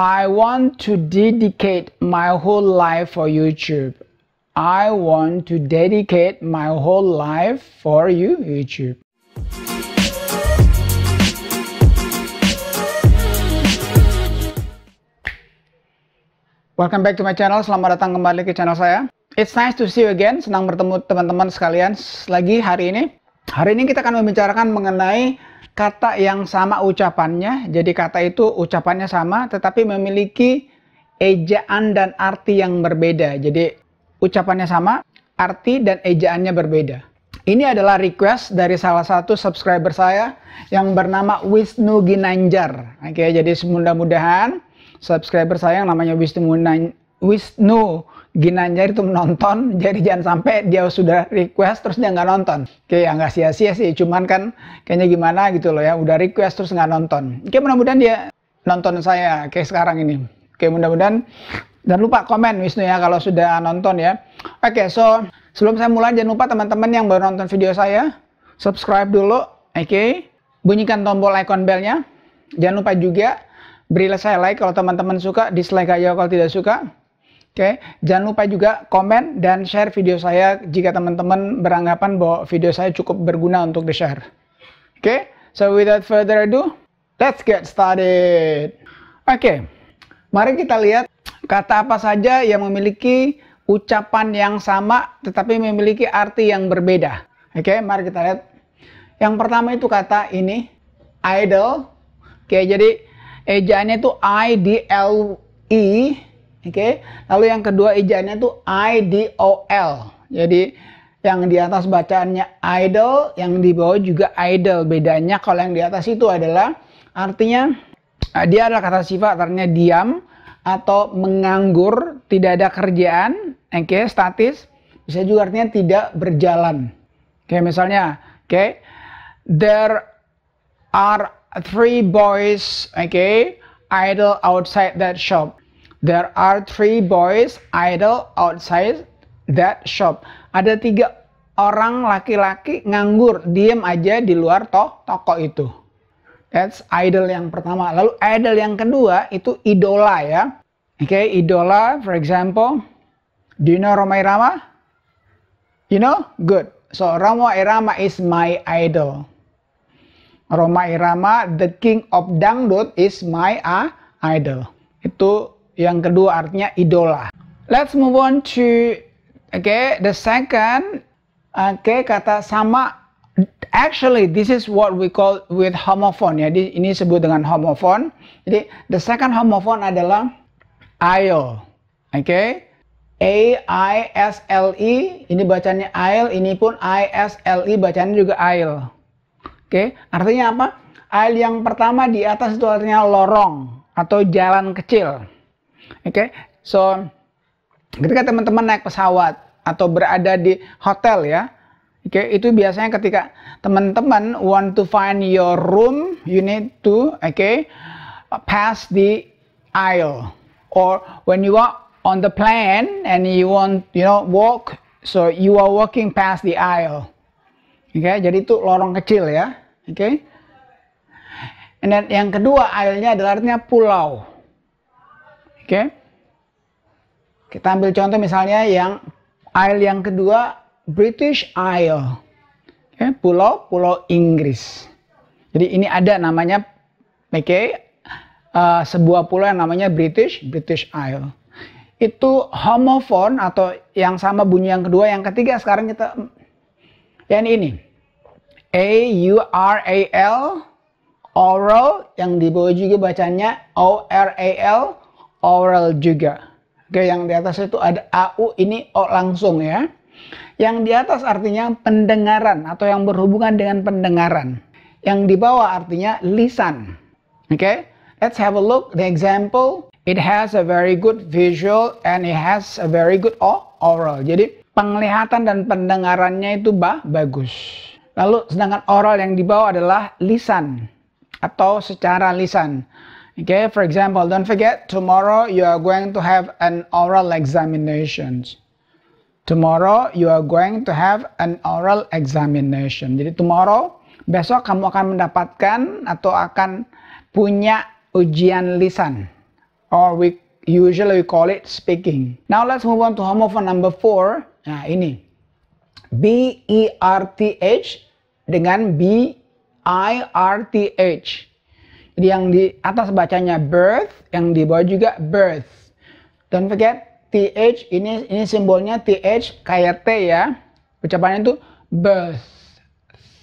I want to dedicate my whole life for YouTube. I want to dedicate my whole life for you YouTube. Welcome back to my channel. Selamat datang kembali ke channel saya. It's nice to see you again. Senang bertemu teman-teman sekalian lagi hari ini. Hari ini kita akan membicarakan mengenai kata yang sama ucapannya. Jadi kata itu ucapannya sama tetapi memiliki ejaan dan arti yang berbeda. Jadi ucapannya sama, arti dan ejaannya berbeda. Ini adalah request dari salah satu subscriber saya yang bernama Wisnu Ginanjar. Oke, jadi semudah mudahan subscriber saya yang namanya Wisnu Wisnu Ginanjar itu menonton, jadi jangan sampai dia sudah request terus dia nggak nonton. Oke, ya nggak sia-sia sih, cuman kan kayaknya gimana gitu loh ya, udah request terus nggak nonton. Oke, mudah-mudahan dia nonton saya kayak sekarang ini. Oke, mudah-mudahan dan lupa komen Wisnu ya kalau sudah nonton ya. Oke, so sebelum saya mulai jangan lupa teman-teman yang baru nonton video saya subscribe dulu, oke? Okay? Bunyikan tombol icon belnya. Jangan lupa juga beri saya like kalau teman-teman suka, dislike aja kalau tidak suka. Oke, jangan lupa juga komen dan share video saya jika teman-teman beranggapan bahwa video saya cukup berguna untuk di-share. Oke, so without further ado, let's get started. Oke, mari kita lihat kata apa saja yang memiliki ucapan yang sama tetapi memiliki arti yang berbeda. Oke, mari kita lihat. Yang pertama itu kata ini, idle. Oke, jadi ejaannya itu I D L E Oke. Okay? Lalu yang kedua ejaannya itu IDOL. Jadi yang di atas bacaannya idol, yang di bawah juga idol. Bedanya kalau yang di atas itu adalah artinya eh, dia adalah kata sifat artinya diam atau menganggur, tidak ada kerjaan, oke, okay, statis. Bisa juga artinya tidak berjalan. Oke, okay, misalnya, oke, okay, there are three boys, oke, okay, idle outside that shop. There are three boys idle outside that shop. Ada tiga orang laki-laki nganggur, diem aja di luar to toko itu. That's idol yang pertama. Lalu idol yang kedua itu idola ya. Oke, okay, idola for example. Do you know Roma Irama? You know? Good. So Roma Irama is my idol. Roma Irama, the king of dangdut is my uh, idol. Itu yang kedua artinya idola. Let's move on to okay, the second okay, kata sama actually this is what we call with homophone ya. Jadi ini disebut dengan homophone. Jadi the second homophone adalah aisle. Oke. Okay? A I S L E ini bacanya aisle, ini pun I S L E bacanya juga aisle. Oke, okay? artinya apa? Aisle yang pertama di atas itu artinya lorong atau jalan kecil. Oke, okay? so ketika teman-teman naik pesawat atau berada di hotel ya, oke okay, itu biasanya ketika teman-teman want to find your room, you need to oke okay, pass the aisle or when you are on the plane and you want you know walk, so you are walking past the aisle. Oke, okay, jadi itu lorong kecil ya, oke. Okay? Dan yang kedua aisle-nya adalah artinya pulau. Oke. Kita ambil contoh misalnya yang Isle yang kedua British Isle. Oke, pulau Pulau Inggris. Jadi ini ada namanya oke okay, uh, eh, sebuah pulau yang namanya British British Isle. Itu homofon atau yang sama bunyi yang kedua, yang ketiga sekarang kita yang ini. A U R A L oral yang di bawah juga bacanya O R A L oral juga. Oke, yang di atas itu ada AU ini O langsung ya. Yang di atas artinya pendengaran atau yang berhubungan dengan pendengaran. Yang di bawah artinya lisan. Oke, let's have a look the example. It has a very good visual and it has a very good oral. Jadi penglihatan dan pendengarannya itu bah bagus. Lalu sedangkan oral yang di bawah adalah lisan atau secara lisan. Okay, for example, don't forget tomorrow you are going to have an oral examination. Tomorrow you are going to have an oral examination. Jadi tomorrow besok kamu akan mendapatkan atau akan punya ujian lisan or we usually we call it speaking. Now let's move on to homophone number four. Nah ini B E R T H dengan B I R T H. Jadi yang di atas bacanya birth, yang di bawah juga birth. Don't forget th ini ini simbolnya th kayak t ya. Ucapannya itu birth.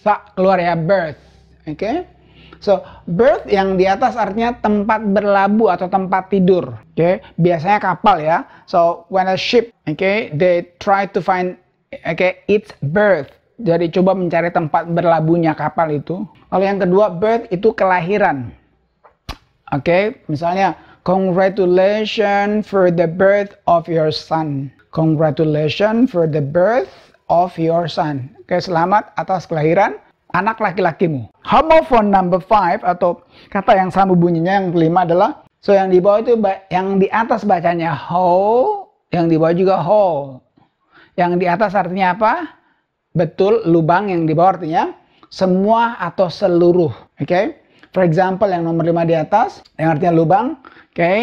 Sa keluar ya birth. Oke. Okay? So, birth yang di atas artinya tempat berlabuh atau tempat tidur. Oke, okay? biasanya kapal ya. So, when a ship, okay, they try to find okay, its birth. Jadi coba mencari tempat berlabuhnya kapal itu. Lalu yang kedua, birth itu kelahiran. Oke, okay? misalnya congratulations for the birth of your son. Congratulations for the birth of your son. Oke, okay, selamat atas kelahiran anak laki-lakimu. Homophone number five atau kata yang sama bunyinya yang kelima adalah so yang di bawah itu yang di atas bacanya ho, yang di bawah juga ho. Yang di atas artinya apa? betul lubang yang di bawah artinya semua atau seluruh. Oke. Okay? For example yang nomor 5 di atas yang artinya lubang. Oke. Okay?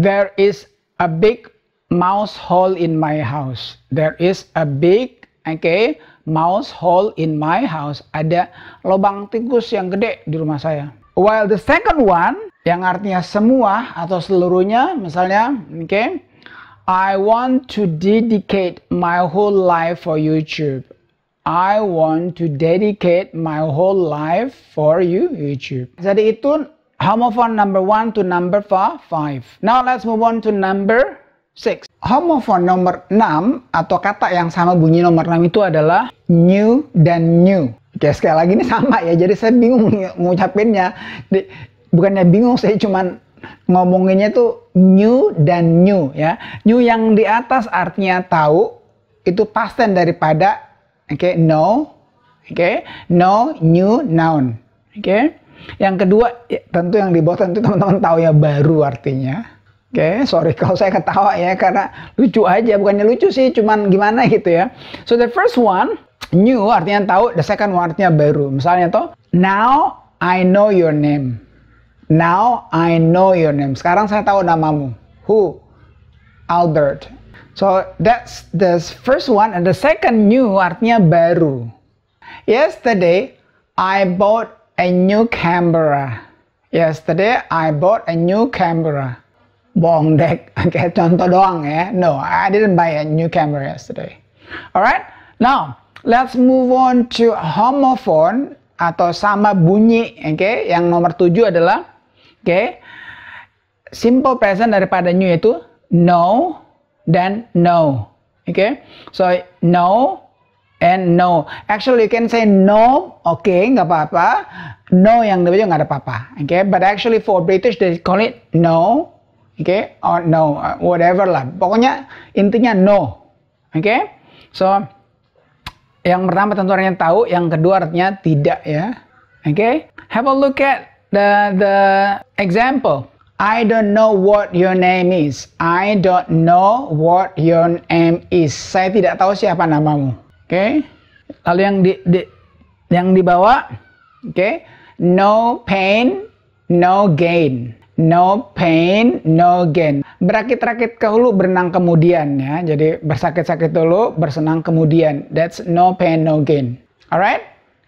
There is a big mouse hole in my house. There is a big oke okay, mouse hole in my house. Ada lubang tikus yang gede di rumah saya. While the second one yang artinya semua atau seluruhnya misalnya oke okay, I want to dedicate my whole life for YouTube. I want to dedicate my whole life for you YouTube. Jadi itu homophone number one to number five. Now let's move on to number six. Homophone nomor 6 atau kata yang sama bunyi nomor 6 itu adalah new dan new. Oke, sekali lagi ini sama ya. Jadi saya bingung ngucapinnya. Bukannya bingung, saya cuma ngomonginnya tuh new dan new ya. New yang di atas artinya tahu, itu pasten daripada okay no okay no new noun okay yang kedua ya, tentu yang di bawah tentu teman-teman tahu ya baru artinya Oke, okay, sorry kalau saya ketawa ya karena lucu aja, bukannya lucu sih, cuman gimana gitu ya. So the first one new artinya tahu, the second one artinya baru. Misalnya tuh now I know your name. Now I know your name. Sekarang saya tahu namamu. Who? Albert. So that's the first one and the second new artinya baru. Yesterday I bought a new camera. Yesterday I bought a new camera. Bohong dek, okay, contoh doang ya. No, I didn't buy a new camera yesterday. Alright, now let's move on to homophone atau sama bunyi, oke? Okay? Yang nomor tujuh adalah, oke, okay, simple present daripada new itu no, dan no. Okay, so no and no. Actually, you can say no, okay, nggak apa-apa. No yang juga nggak ada apa-apa. Okay, but actually for British they call it no, okay, or no, uh, whatever lah. Pokoknya intinya no. Okay, so yang pertama tentu orang yang tahu, yang kedua artinya tidak ya. Okay, have a look at the the example. I don't know what your name is. I don't know what your name is. Saya tidak tahu siapa namamu. Oke. Okay? Lalu yang di, di yang dibawa, oke. Okay? No pain, no gain. No pain, no gain. Berakit-rakit ke hulu, berenang kemudian ya. Jadi bersakit-sakit dulu, bersenang kemudian. That's no pain, no gain. Alright?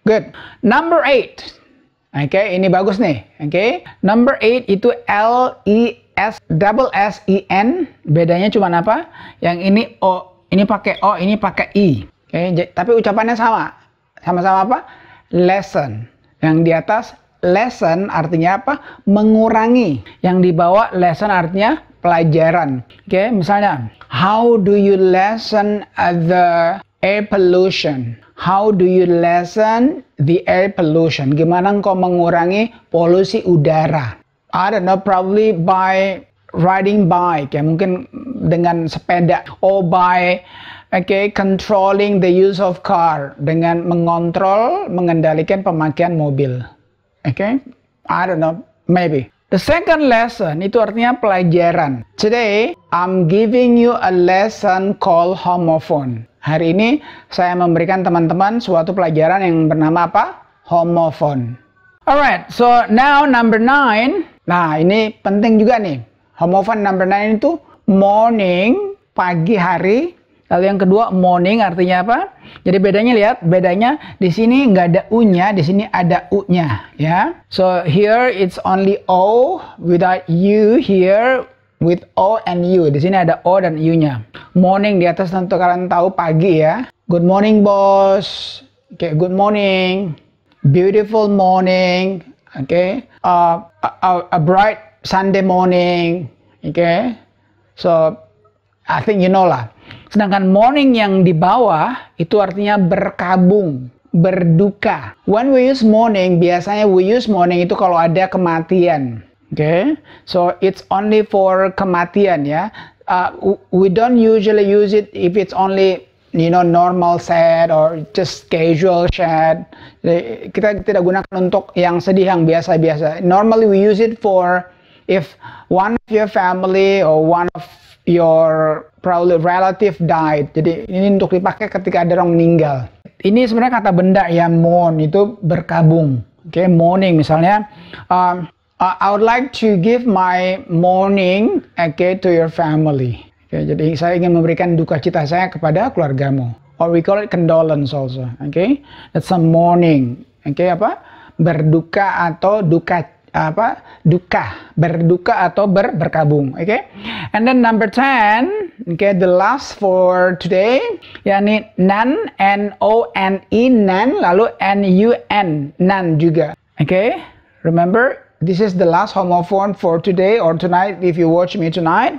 Good. Number eight. Oke, okay, ini bagus nih. Oke. Okay. Number eight itu L e S double S e N. Bedanya cuma apa? Yang ini O, ini pakai O, ini pakai I. Oke, okay, tapi ucapannya sama. Sama-sama apa? Lesson. Yang di atas lesson artinya apa? Mengurangi. Yang dibawa lesson artinya pelajaran. Oke, okay? misalnya, how do you lessen the air pollution? How do you lessen the air pollution? Gimana engkau mengurangi polusi udara? I don't know, probably by riding bike ya mungkin dengan sepeda or by okay controlling the use of car dengan mengontrol mengendalikan pemakaian mobil Okay? I don't know, maybe. The second lesson itu artinya pelajaran. Today, I'm giving you a lesson called homophone. Hari ini saya memberikan teman-teman suatu pelajaran yang bernama apa? Homophone. Alright, so now number nine. Nah, ini penting juga nih. Homophone number nine itu morning, pagi hari, Lalu yang kedua morning artinya apa? Jadi bedanya lihat, bedanya di sini nggak ada u-nya, di sini ada u-nya, ya. So here it's only o without u here with o and u. Di sini ada o dan u-nya. Morning di atas tentu kalian tahu pagi ya. Good morning boss. Oke, okay, good morning. Beautiful morning. Oke. Okay. Uh, a, a bright Sunday morning. Oke. Okay. So I think you know lah. Sedangkan mourning yang di bawah itu artinya berkabung, berduka. When we use mourning, biasanya we use mourning itu kalau ada kematian. Oke, okay? so it's only for kematian ya. Uh, we don't usually use it if it's only you know normal sad or just casual sad. Eh, kita tidak gunakan untuk yang sedih yang biasa-biasa. Normally we use it for if one of your family or one of your probably relative died. Jadi ini untuk dipakai ketika ada orang meninggal. Ini sebenarnya kata benda ya mourn itu berkabung. Oke, okay, mourning misalnya um, I would like to give my mourning okay to your family. Okay, jadi saya ingin memberikan duka cita saya kepada keluargamu. Or we call it condolence also. Okay, that's a mourning. Okay, apa? Berduka atau duka apa duka berduka atau ber, berkabung oke okay? and then number 10 okay the last for today yakni nan n o n e nan lalu n u n nan juga oke okay? remember this is the last homophone for today or tonight if you watch me tonight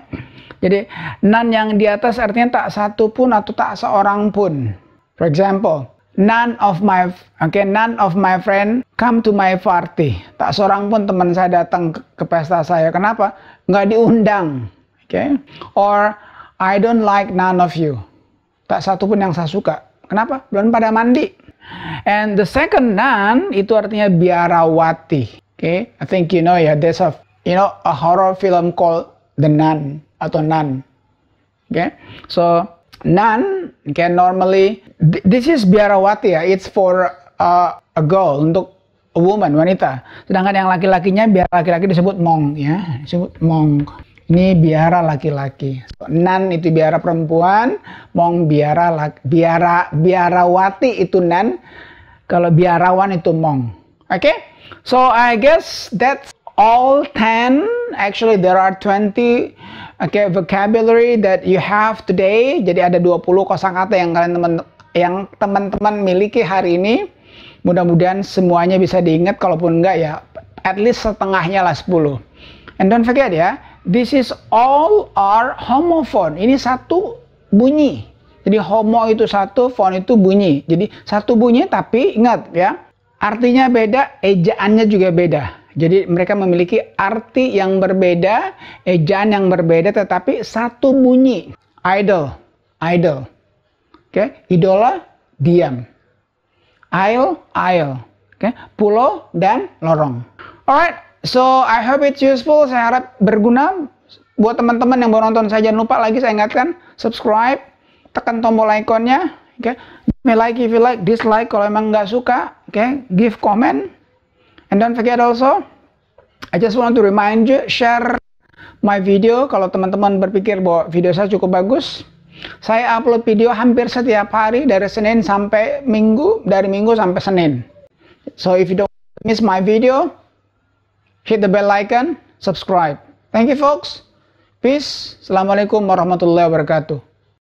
jadi nan yang di atas artinya tak satu pun atau tak seorang pun for example none of my oke okay, none of my friend come to my party tak seorang pun teman saya datang ke, pesta saya kenapa nggak diundang oke okay? or I don't like none of you tak satu pun yang saya suka kenapa belum pada mandi and the second none itu artinya biarawati oke okay? I think you know ya yeah, there's a you know a horror film called the nun atau nun oke okay? so None can normally this is biarawati ya. It's for uh, a girl untuk a woman wanita. Sedangkan yang laki-lakinya biar laki-laki disebut mong ya, disebut mong. Ini biara laki-laki. Nan itu biara perempuan, mong biara laki, biara biarawati itu nan. Kalau biarawan itu mong. Oke? Okay? So I guess that's all 10 actually there are 20 okay, vocabulary that you have today jadi ada 20 kosakata yang kalian teman yang teman-teman miliki hari ini mudah-mudahan semuanya bisa diingat kalaupun enggak ya at least setengahnya lah 10 and don't forget ya this is all are homophone ini satu bunyi jadi homo itu satu phone itu bunyi jadi satu bunyi tapi ingat ya artinya beda ejaannya juga beda jadi mereka memiliki arti yang berbeda, ejaan yang berbeda tetapi satu bunyi. Idol, idol. Oke, okay? idola diam. Aisle, aisle. Oke, okay? pulau dan lorong. Alright, so I hope it's useful. Saya harap berguna buat teman-teman yang baru nonton. Saya jangan lupa lagi saya ingatkan subscribe, tekan tombol ikonnya, oke. Okay? like if you like, dislike kalau emang nggak suka, oke. Okay? Give comment And don't forget also, I just want to remind you, share my video kalau teman-teman berpikir bahwa video saya cukup bagus. Saya upload video hampir setiap hari dari Senin sampai Minggu, dari Minggu sampai Senin. So if you don't miss my video, hit the bell icon, subscribe. Thank you folks. Peace. Assalamualaikum warahmatullahi wabarakatuh.